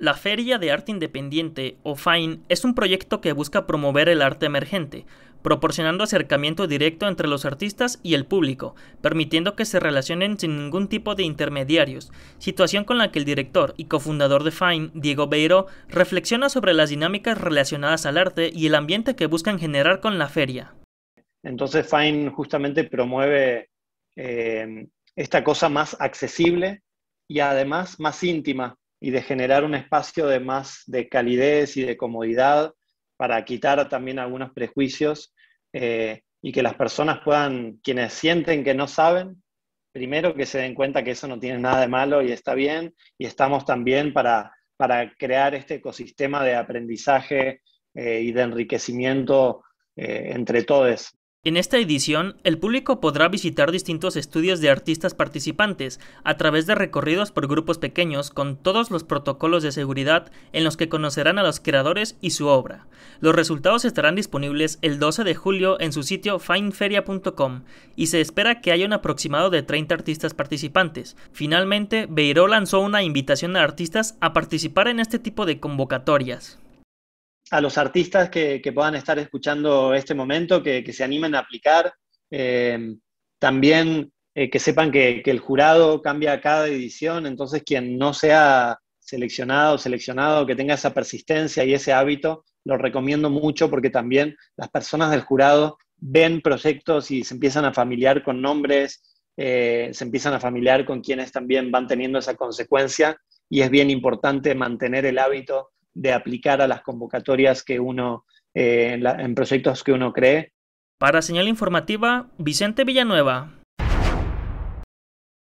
La Feria de Arte Independiente, o FINE, es un proyecto que busca promover el arte emergente, proporcionando acercamiento directo entre los artistas y el público, permitiendo que se relacionen sin ningún tipo de intermediarios, situación con la que el director y cofundador de FINE, Diego Beiro, reflexiona sobre las dinámicas relacionadas al arte y el ambiente que buscan generar con la feria. Entonces FINE justamente promueve eh, esta cosa más accesible y además más íntima y de generar un espacio de más de calidez y de comodidad para quitar también algunos prejuicios eh, y que las personas puedan, quienes sienten que no saben, primero que se den cuenta que eso no tiene nada de malo y está bien, y estamos también para, crear este ecosistema de aprendizaje eh, y de enriquecimiento eh, entre todos en esta edición, el público podrá visitar distintos estudios de artistas participantes a través de recorridos por grupos pequeños con todos los protocolos de seguridad en los que conocerán a los creadores y su obra. Los resultados estarán disponibles el 12 de julio en su sitio fineferia.com y se espera que haya un aproximado de 30 artistas participantes. Finalmente, Beiró lanzó una invitación a artistas a participar en este tipo de convocatorias a los artistas que, puedan estar escuchando este momento, que, se animen a aplicar. Eh, también eh, que sepan que, el jurado cambia cada edición, entonces quien no sea seleccionado o seleccionado, que tenga esa persistencia y ese hábito, lo recomiendo mucho porque también las personas del jurado ven proyectos y se empiezan a familiar con nombres, eh, se empiezan a familiar con quienes también van teniendo esa consecuencia y es bien importante mantener el hábito de aplicar a las convocatorias que uno, eh, en proyectos que uno cree. Para señal informativa, Vicente Villanueva.